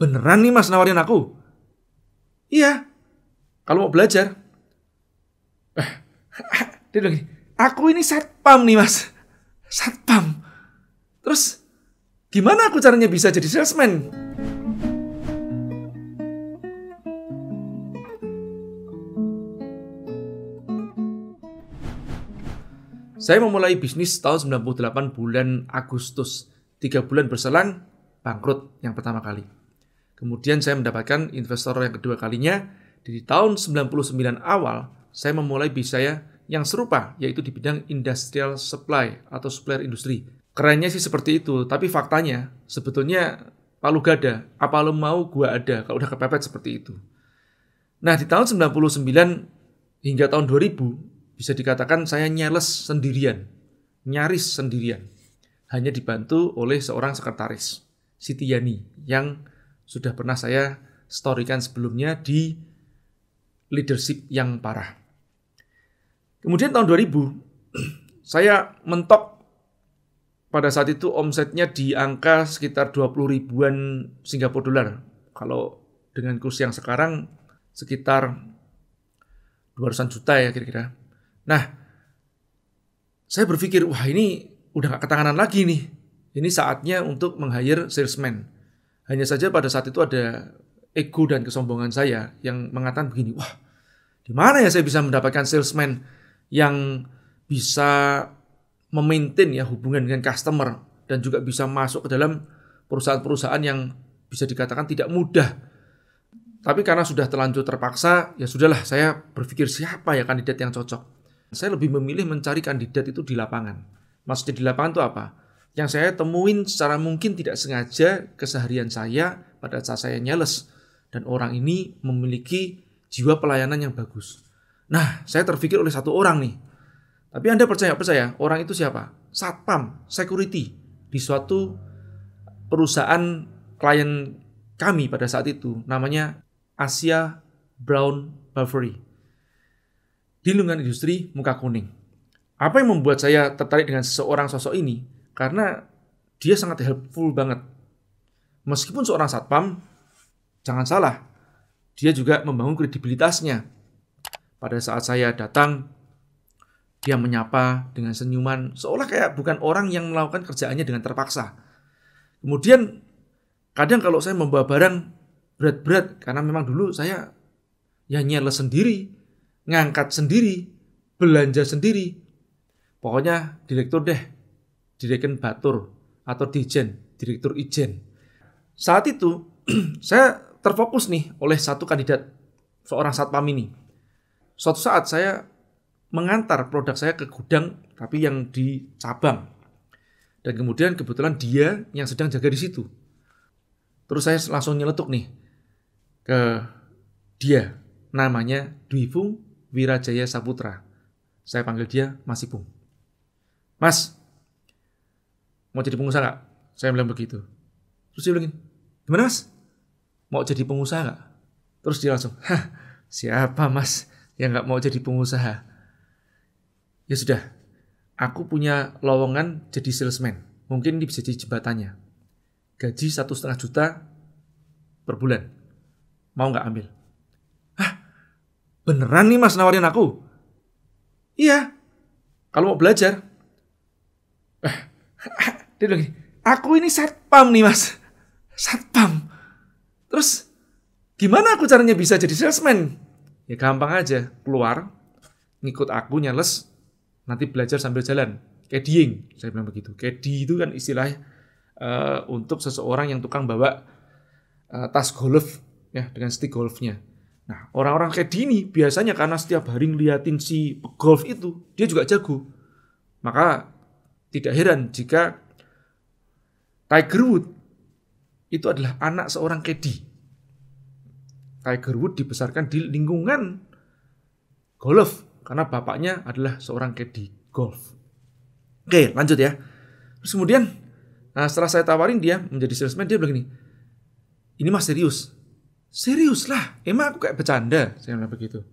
Beneran nih mas nawarin aku? Iya. Kalau mau belajar. Eh, dia bilang gini, aku ini satpam nih mas. Satpam. Terus gimana aku caranya bisa jadi salesman? Saya memulai bisnis tahun 98 bulan Agustus. Tiga bulan berselang, bangkrut yang pertama kali. Kemudian saya mendapatkan investor yang kedua kalinya. Di tahun 99 awal, saya memulai saya yang serupa, yaitu di bidang industrial supply atau supplier industri. Kerennya sih seperti itu, tapi faktanya sebetulnya palu gada, apa lo mau gua ada kalau udah kepepet seperti itu. Nah, di tahun 99 hingga tahun 2000 bisa dikatakan saya nyeles sendirian, nyaris sendirian. Hanya dibantu oleh seorang sekretaris, Siti Yani, yang sudah pernah saya storykan sebelumnya di leadership yang parah. Kemudian tahun 2000 saya mentok pada saat itu omsetnya di angka sekitar 20 ribuan Singapura dolar. Kalau dengan kurs yang sekarang sekitar 200 juta ya kira-kira. Nah, saya berpikir, wah ini udah gak ketahanan lagi nih. Ini saatnya untuk meng-hire salesman hanya saja pada saat itu ada ego dan kesombongan saya yang mengatakan begini, wah, di mana ya saya bisa mendapatkan salesman yang bisa memaintain ya hubungan dengan customer dan juga bisa masuk ke dalam perusahaan-perusahaan yang bisa dikatakan tidak mudah. Tapi karena sudah terlanjur terpaksa, ya sudahlah saya berpikir siapa ya kandidat yang cocok. Saya lebih memilih mencari kandidat itu di lapangan. Maksudnya di lapangan itu apa? yang saya temuin secara mungkin tidak sengaja keseharian saya pada saat saya nyales dan orang ini memiliki jiwa pelayanan yang bagus. Nah, saya terpikir oleh satu orang nih. Tapi Anda percaya percaya orang itu siapa? Satpam, security di suatu perusahaan klien kami pada saat itu namanya Asia Brown Buffery. Di lingkungan industri muka kuning. Apa yang membuat saya tertarik dengan seseorang sosok ini? karena dia sangat helpful banget. Meskipun seorang satpam, jangan salah, dia juga membangun kredibilitasnya. Pada saat saya datang, dia menyapa dengan senyuman, seolah kayak bukan orang yang melakukan kerjaannya dengan terpaksa. Kemudian, kadang kalau saya membawa barang berat-berat, karena memang dulu saya ya nyeles sendiri, ngangkat sendiri, belanja sendiri. Pokoknya direktur deh Direken Batur atau Dijen, Direktur Ijen. Saat itu saya terfokus nih oleh satu kandidat seorang satpam ini. Suatu saat saya mengantar produk saya ke gudang tapi yang di cabang. Dan kemudian kebetulan dia yang sedang jaga di situ. Terus saya langsung nyeletuk nih ke dia. Namanya Dwi Fung Wirajaya Saputra. Saya panggil dia Mas Ipung. Mas, mau jadi pengusaha gak? Saya bilang begitu. Terus dia bilang, gimana mas? Mau jadi pengusaha gak? Terus dia langsung, hah siapa mas yang gak mau jadi pengusaha? Ya sudah, aku punya lowongan jadi salesman. Mungkin ini bisa jadi jembatannya. Gaji satu setengah juta per bulan. Mau gak ambil? Hah, beneran nih mas nawarin aku? Iya, kalau mau belajar. Eh, dia bilang gini, aku ini satpam nih mas, satpam. Terus gimana aku caranya bisa jadi salesman? Ya gampang aja, keluar, ngikut aku nyales, nanti belajar sambil jalan. Caddying, saya bilang begitu. Caddy itu kan istilah uh, eh, untuk seseorang yang tukang bawa uh, tas golf ya dengan stick golfnya. Nah, orang-orang kayak ini biasanya karena setiap hari ngeliatin si golf itu, dia juga jago. Maka tidak heran jika Tiger Woods itu adalah anak seorang kedi. Tiger Woods dibesarkan di lingkungan golf karena bapaknya adalah seorang kedi golf. Oke, lanjut ya. Terus kemudian nah setelah saya tawarin dia menjadi salesman dia begini, ini mas serius, serius lah, emang aku kayak bercanda, saya bilang begitu.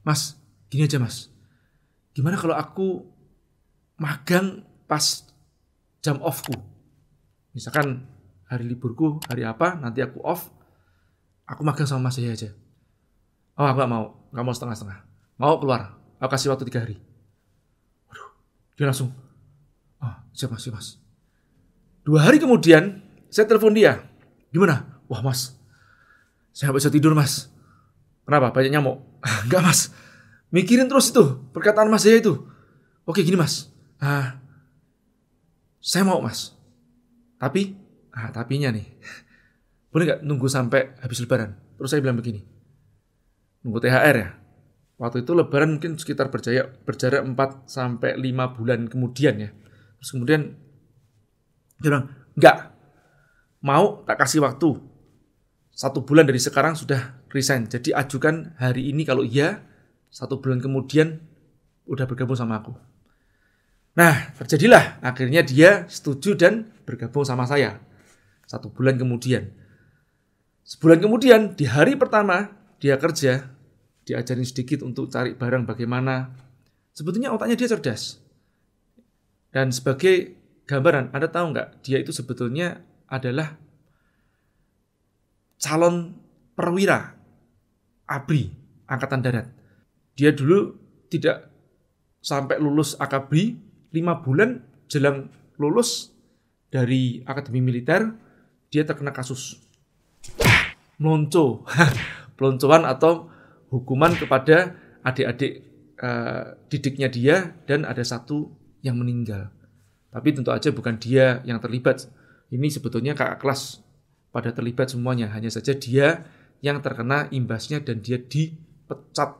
Mas, gini aja mas, gimana kalau aku magang pas jam offku. Misalkan hari liburku, hari apa, nanti aku off, aku magang sama Mas Yahya aja. Oh, aku gak mau. Gak mau setengah-setengah. Mau keluar. Aku kasih waktu tiga hari. Waduh, dia langsung, oh, siap mas, siap mas. Dua hari kemudian, saya telepon dia. Gimana? Wah mas, saya gak bisa tidur mas. Kenapa? Banyak nyamuk. Enggak mas. Mikirin terus itu, perkataan mas saya itu. Oke gini mas, ah, saya mau mas. Tapi, ah tapinya nih, boleh nggak nunggu sampai habis lebaran? Terus saya bilang begini, nunggu THR ya? Waktu itu lebaran mungkin sekitar berjaya, berjarak 4 sampai 5 bulan kemudian ya. Terus kemudian dia bilang, enggak, mau tak kasih waktu. Satu bulan dari sekarang sudah resign. Jadi ajukan hari ini kalau iya, satu bulan kemudian udah bergabung sama aku. Nah, terjadilah akhirnya dia setuju dan bergabung sama saya. Satu bulan kemudian. Sebulan kemudian, di hari pertama dia kerja, diajarin sedikit untuk cari barang bagaimana. Sebetulnya otaknya dia cerdas. Dan sebagai gambaran, Anda tahu nggak, dia itu sebetulnya adalah calon perwira ABRI, Angkatan Darat. Dia dulu tidak sampai lulus AKBRI, lima bulan jelang lulus dari akademi militer, dia terkena kasus melonco, peloncoan atau hukuman kepada adik-adik uh, didiknya dia dan ada satu yang meninggal. Tapi tentu aja bukan dia yang terlibat. Ini sebetulnya kakak kelas pada terlibat semuanya, hanya saja dia yang terkena imbasnya dan dia dipecat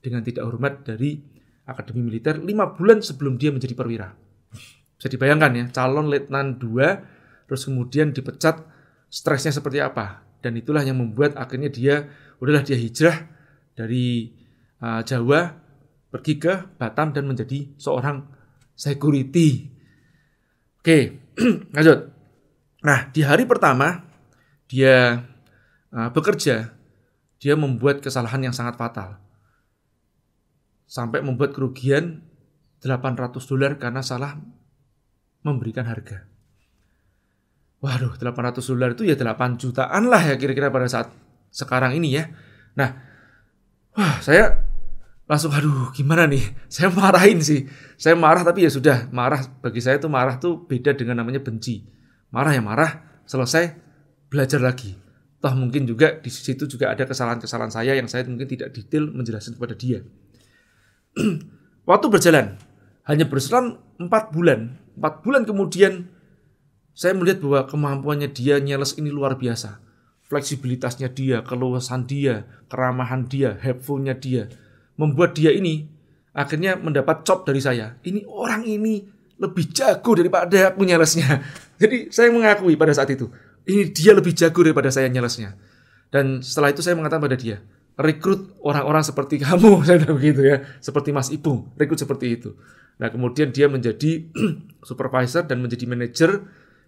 dengan tidak hormat dari Akademi Militer 5 bulan sebelum dia menjadi perwira. Bisa dibayangkan ya, calon letnan 2 terus kemudian dipecat, stresnya seperti apa. Dan itulah yang membuat akhirnya dia udahlah dia hijrah dari uh, Jawa pergi ke Batam dan menjadi seorang security. Oke, lanjut. Nah, di hari pertama dia uh, bekerja, dia membuat kesalahan yang sangat fatal sampai membuat kerugian 800 dolar karena salah memberikan harga. Waduh, 800 dolar itu ya 8 jutaan lah ya kira-kira pada saat sekarang ini ya. Nah, wah saya langsung aduh gimana nih saya marahin sih saya marah tapi ya sudah marah bagi saya itu marah tuh beda dengan namanya benci marah ya marah selesai belajar lagi toh mungkin juga di situ juga ada kesalahan-kesalahan saya yang saya mungkin tidak detail menjelaskan kepada dia Waktu berjalan, hanya berselang empat bulan. empat bulan kemudian, saya melihat bahwa kemampuannya dia nyeles ini luar biasa. Fleksibilitasnya dia, keluasan dia, keramahan dia, helpfulnya dia. Membuat dia ini akhirnya mendapat cop dari saya. Ini orang ini lebih jago daripada aku nyalesnya. Jadi saya mengakui pada saat itu, ini dia lebih jago daripada saya nyalesnya. Dan setelah itu saya mengatakan pada dia, rekrut orang-orang seperti kamu, saya bilang begitu ya, seperti Mas Ipung, rekrut seperti itu. Nah, kemudian dia menjadi supervisor dan menjadi manager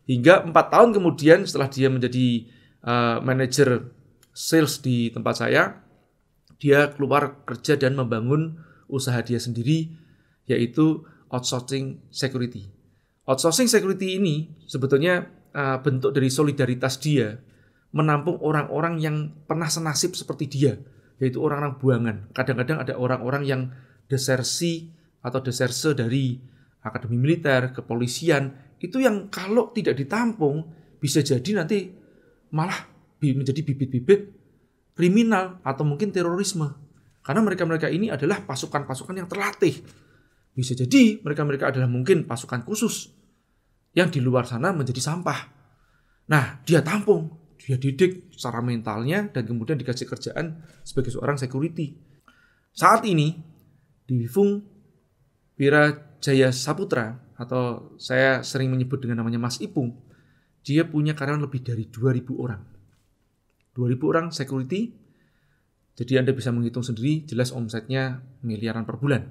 hingga empat tahun kemudian setelah dia menjadi uh, manajer sales di tempat saya, dia keluar kerja dan membangun usaha dia sendiri yaitu outsourcing security. Outsourcing security ini sebetulnya uh, bentuk dari solidaritas dia menampung orang-orang yang pernah senasib seperti dia yaitu orang-orang buangan. Kadang-kadang ada orang-orang yang desersi atau deserse dari akademi militer, kepolisian, itu yang kalau tidak ditampung bisa jadi nanti malah menjadi bibit-bibit kriminal atau mungkin terorisme. Karena mereka-mereka ini adalah pasukan-pasukan yang terlatih. Bisa jadi mereka-mereka adalah mungkin pasukan khusus yang di luar sana menjadi sampah. Nah, dia tampung dia didik secara mentalnya dan kemudian dikasih kerjaan sebagai seorang security. Saat ini di Fung Wirajaya Jaya Saputra atau saya sering menyebut dengan namanya Mas Ipung, dia punya karyawan lebih dari 2000 orang. 2000 orang security. Jadi Anda bisa menghitung sendiri jelas omsetnya miliaran per bulan.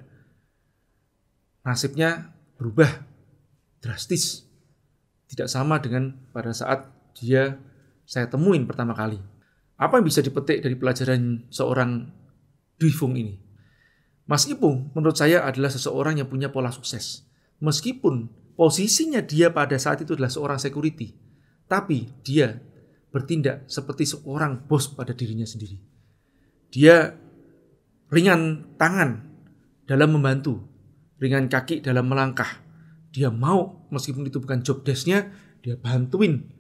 Nasibnya berubah drastis. Tidak sama dengan pada saat dia saya temuin pertama kali. Apa yang bisa dipetik dari pelajaran seorang Dwi Fung ini? Mas Ipung menurut saya adalah seseorang yang punya pola sukses. Meskipun posisinya dia pada saat itu adalah seorang security, tapi dia bertindak seperti seorang bos pada dirinya sendiri. Dia ringan tangan dalam membantu, ringan kaki dalam melangkah. Dia mau meskipun itu bukan job desknya, dia bantuin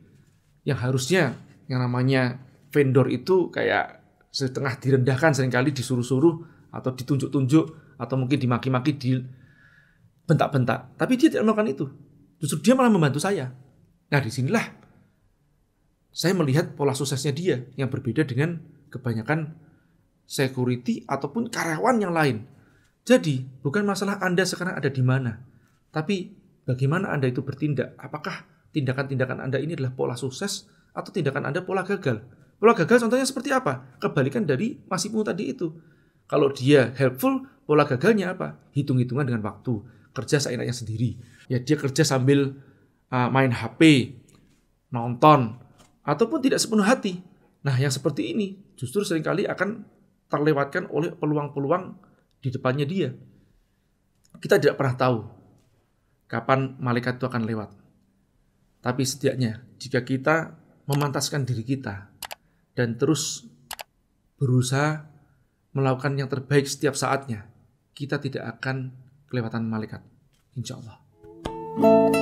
yang harusnya yang namanya vendor itu kayak setengah direndahkan seringkali disuruh-suruh atau ditunjuk-tunjuk atau mungkin dimaki-maki di bentak-bentak. Tapi dia tidak melakukan itu. Justru dia malah membantu saya. Nah disinilah saya melihat pola suksesnya dia yang berbeda dengan kebanyakan security ataupun karyawan yang lain. Jadi bukan masalah Anda sekarang ada di mana, tapi bagaimana Anda itu bertindak. Apakah tindakan-tindakan Anda ini adalah pola sukses atau tindakan Anda pola gagal. Pola gagal contohnya seperti apa? Kebalikan dari masih pun tadi itu. Kalau dia helpful, pola gagalnya apa? Hitung-hitungan dengan waktu, kerja seenaknya sendiri. Ya dia kerja sambil uh, main HP, nonton, ataupun tidak sepenuh hati. Nah, yang seperti ini justru seringkali akan terlewatkan oleh peluang-peluang di depannya dia. Kita tidak pernah tahu kapan malaikat itu akan lewat. Tapi setidaknya jika kita memantaskan diri kita dan terus berusaha melakukan yang terbaik setiap saatnya, kita tidak akan kelewatan malaikat. Insya Allah. thank you